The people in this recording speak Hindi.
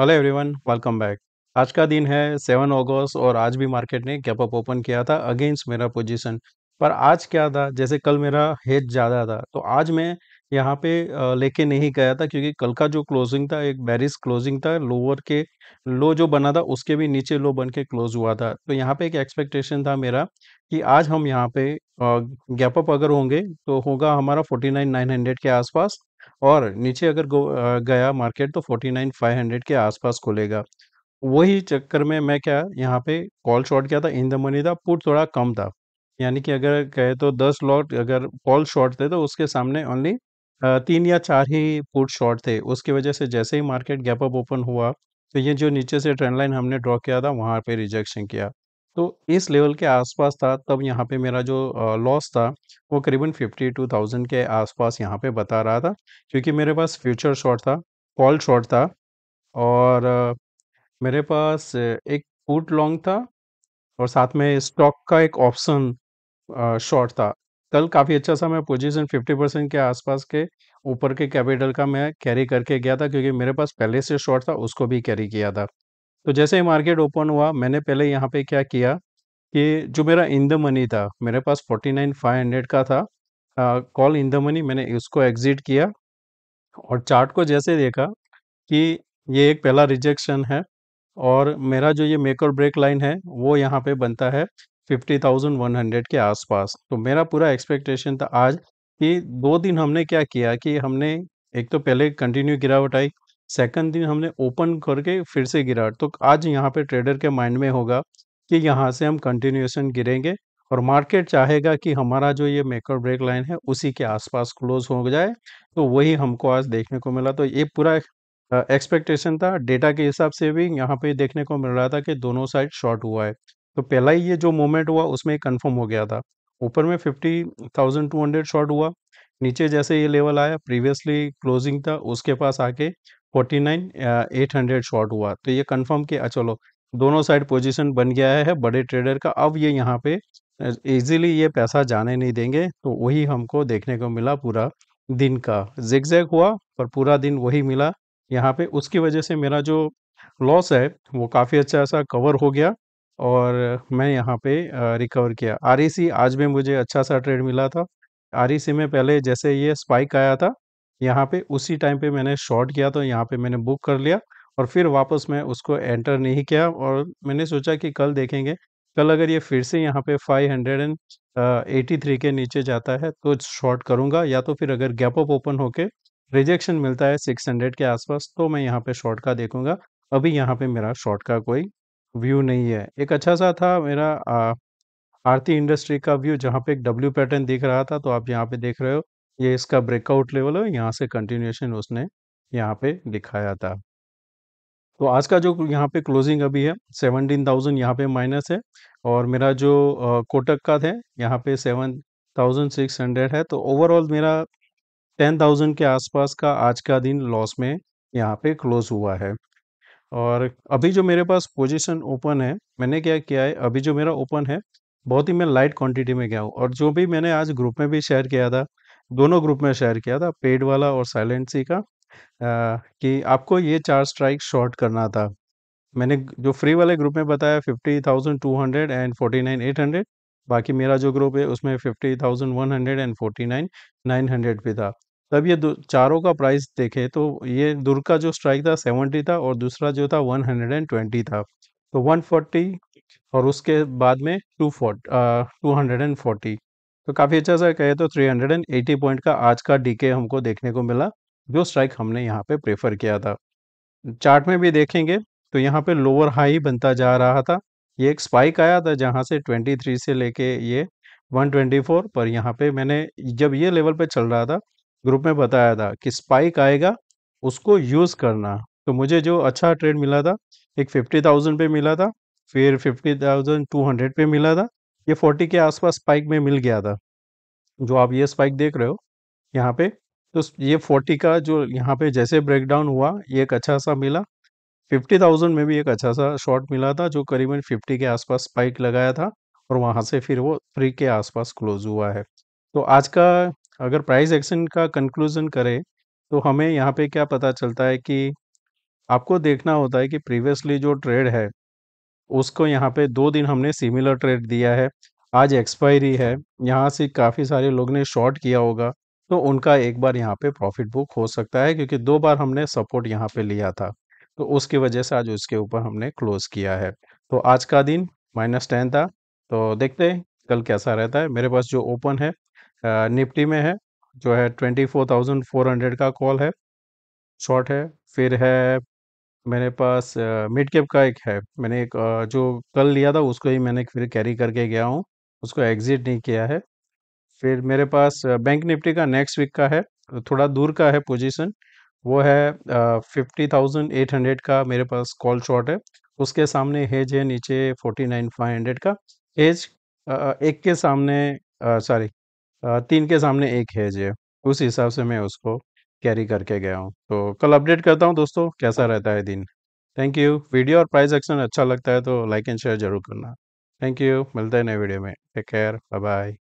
हेलो एवरीवन वेलकम बैक आज का दिन है सेवन अगस्त और आज भी मार्केट ने गैप अप ओपन किया था अगेंस्ट मेरा पोजीशन पर आज क्या था जैसे कल मेरा हेज ज़्यादा था तो आज मैं यहाँ पे लेके नहीं गया था क्योंकि कल का जो क्लोजिंग था एक बैरिस क्लोजिंग था लोअर के लो जो बना था उसके भी नीचे लो बन के क्लोज हुआ था तो यहाँ पे एक एक्सपेक्टेशन था मेरा कि आज हम यहाँ पे गैप अप अगर होंगे तो होगा हमारा हंड्रेड के आसपास और नीचे अगर गो गया मार्केट तो 49,500 के आसपास खुलेगा। वही चक्कर में मैं क्या यहाँ पे कॉल शॉर्ट किया था, इन द मनी था, पुट थोड़ा कम था। यानी कि अगर कहे तो 10 लॉट अगर कॉल शॉर्ट थे तो उसके सामने ओनली तीन या चार ही पुट शॉर्ट थे। उसकी वजह से जैसे ही मार्केट गैप अप ओपन हुआ, तो ये जो नीचे से ट्रेंड लाइन हमने ड्रॉ किया था वहाँ पे रिजेक्शन किया। तो इस लेवल के आसपास था तब यहाँ पे मेरा जो लॉस था वो करीबन फिफ्टी टू थाउजेंड के आसपास यहाँ पे बता रहा था क्योंकि मेरे पास फ्यूचर शॉर्ट था कॉल शॉर्ट था और मेरे पास एक फूट लॉन्ग था और साथ में स्टॉक का एक ऑप्शन शॉर्ट था कल काफ़ी अच्छा सा मैं पोजीशन 50 परसेंट के आसपास के ऊपर के कैपिटल का मैं कैरी करके गया था क्योंकि मेरे पास पहले से शॉर्ट था उसको भी कैरी किया था तो जैसे ही मार्केट ओपन हुआ मैंने पहले यहाँ पे क्या किया कि जो मेरा इन द मनी था मेरे पास फोर्टी नाइन फाइव हंड्रेड का था कॉल इन द मनी मैंने उसको एग्जिट किया और चार्ट को जैसे देखा कि ये एक पहला रिजेक्शन है और मेरा जो ये मेक और ब्रेक लाइन है वो यहाँ पे बनता है 50,100 के आसपास तो मेरा पूरा एक्सपेक्टेशन था आज कि दो दिन हमने क्या किया कि हमने एक तो पहले कंटिन्यू गिरावट आई सेकंड दिन हमने ओपन करके फिर से गिरा तो आज यहाँ पे ट्रेडर के माइंड में होगा कि यहाँ से हम कंटिन्यूएशन गिरेंगे और मार्केट चाहेगा कि हमारा जो ये मेकअप ब्रेक लाइन है उसी के आसपास क्लोज हो जाए तो वही हमको आज देखने को मिला तो ये पूरा एक्सपेक्टेशन था डेटा के हिसाब से भी यहाँ पे देखने को मिल रहा था कि दोनों साइड शॉर्ट हुआ है तो पहला ही ये जो मोमेंट हुआ उसमें कन्फर्म हो गया था ऊपर में fifty thousand two hundred short हुआ नीचे जैसे ये लेवल आया प्रीवियसली क्लोजिंग था उसके पास आके forty nine eight hundred short हुआ तो ये कंफर्म किया चलो दोनों साइड पोजीशन बन गया है बड़े ट्रेडर का अब ये यहाँ पे इजीली ये पैसा जाने नहीं देंगे तो वही हमको देखने को मिला पूरा दिन का जैग हुआ पर पूरा दिन वही मिला यहाँ पे उसकी वजह से मेरा जो लॉस है वो काफ़ी अच्छा सा कवर हो गया और मैं यहाँ पे रिकवर किया आर आज भी मुझे अच्छा सा ट्रेड मिला था आर में पहले जैसे ये स्पाइक आया था यहाँ पे उसी टाइम पे मैंने शॉर्ट किया तो यहाँ पे मैंने बुक कर लिया और फिर वापस मैं उसको एंटर नहीं किया और मैंने सोचा कि कल देखेंगे कल अगर ये फिर से यहाँ पे 583 के नीचे जाता है तो शॉर्ट करूँगा या तो फिर अगर गैप अप ओपन होके रिजेक्शन मिलता है 600 के आसपास तो मैं यहाँ पे शॉर्ट का देखूंगा अभी यहाँ पे मेरा शॉर्ट का कोई व्यू नहीं है एक अच्छा सा था मेरा आरती इंडस्ट्री का व्यू जहाँ पे एक डब्ल्यू पैटर्न दिख रहा था तो आप यहाँ पे देख रहे हो ये इसका ब्रेकआउट लेवल है यहाँ से कंटिन्यूएशन उसने यहाँ पे दिखाया था तो आज का जो यहाँ पे क्लोजिंग अभी है सेवनटीन थाउजेंड यहाँ पे माइनस है और मेरा जो कोटक का थे यहाँ पे सेवन थाउजेंड सिक्स हंड्रेड है तो ओवरऑल मेरा टेन थाउजेंड के आसपास का आज का दिन लॉस में यहाँ पे क्लोज हुआ है और अभी जो मेरे पास पोजीशन ओपन है मैंने क्या किया है अभी जो मेरा ओपन है बहुत ही मैं लाइट क्वांटिटी में गया हूँ और जो भी मैंने आज ग्रुप में भी शेयर किया था दोनों ग्रुप में शेयर किया था पेड वाला और साइलेंट सी का आ, कि आपको ये चार स्ट्राइक शॉर्ट करना था मैंने जो फ्री वाले ग्रुप में बताया fifty thousand two hundred and forty nine eight hundred बाकी मेरा जो ग्रुप है उसमें fifty thousand one hundred and forty nine nine hundred भी था तब ये चारों का प्राइस देखे तो ये दुर्ग का जो स्ट्राइक था सेवेंटी था और दूसरा जो था वन हंड्रेड एंड ट्वेंटी था तो वन फोर्टी और उसके बाद में two forty two hundred and forty तो काफ़ी अच्छा सा कहे तो 380 पॉइंट का आज का डीके हमको देखने को मिला जो स्ट्राइक हमने यहाँ पे प्रेफर किया था चार्ट में भी देखेंगे तो यहाँ पे लोअर हाई बनता जा रहा था ये एक स्पाइक आया था जहाँ से 23 से लेके ये 124 पर यहाँ पे मैंने जब ये लेवल पे चल रहा था ग्रुप में बताया था कि स्पाइक आएगा उसको यूज़ करना तो मुझे जो अच्छा ट्रेड मिला था एक फिफ्टी पे मिला था फिर फिफ्टी पे मिला था ये 40 के आसपास स्पाइक में मिल गया था जो आप ये स्पाइक देख रहे हो यहाँ पे तो ये 40 का जो यहाँ पे जैसे ब्रेकडाउन हुआ ये एक अच्छा सा मिला 50,000 में भी एक अच्छा सा शॉट मिला था जो करीबन 50 के आसपास स्पाइक लगाया था और वहाँ से फिर वो थ्री के आसपास क्लोज हुआ है तो आज का अगर प्राइस एक्शन का कंक्लूजन करें तो हमें यहाँ पे क्या पता चलता है कि आपको देखना होता है कि प्रीवियसली जो ट्रेड है उसको यहाँ पे दो दिन हमने सिमिलर ट्रेड दिया है आज एक्सपायरी है यहाँ से काफ़ी सारे लोग ने शॉर्ट किया होगा तो उनका एक बार यहाँ पे प्रॉफिट बुक हो सकता है क्योंकि दो बार हमने सपोर्ट यहाँ पे लिया था तो उसकी वजह से आज उसके ऊपर हमने क्लोज किया है तो आज का दिन माइनस टेन था तो देखते हैं कल कैसा रहता है मेरे पास जो ओपन है निफ्टी में है जो है twenty four thousand four hundred का कॉल है शॉर्ट है फिर है मेरे पास मिड कैप का एक है। मैंने एक जो कल लिया था उसको ही मैंने फिर कैरी करके गया हूँ। उसको एग्ज़िट नहीं किया है। फिर मेरे पास बैंक निफ्टी का नेक्स्ट वीक का है, थोड़ा दूर का है पोजीशन। वो है फिफ्टी थाउजेंड एट हंड्रेड का मेरे पास कॉल शॉट है। उसके सामने हेज है नीचे फोर्टी हंड्रेड का। हेज एक के सामने सॉरी तीन के सामने एक हेज है। उस हिसाब से मैं उसको कैरी करके गया हूँ तो कल अपडेट करता हूँ दोस्तों कैसा रहता है दिन थैंक यू वीडियो और प्राइस एक्शन अच्छा लगता है तो लाइक एंड शेयर जरूर करना थैंक यू मिलते हैं नए वीडियो में टेक केयर बाय बाय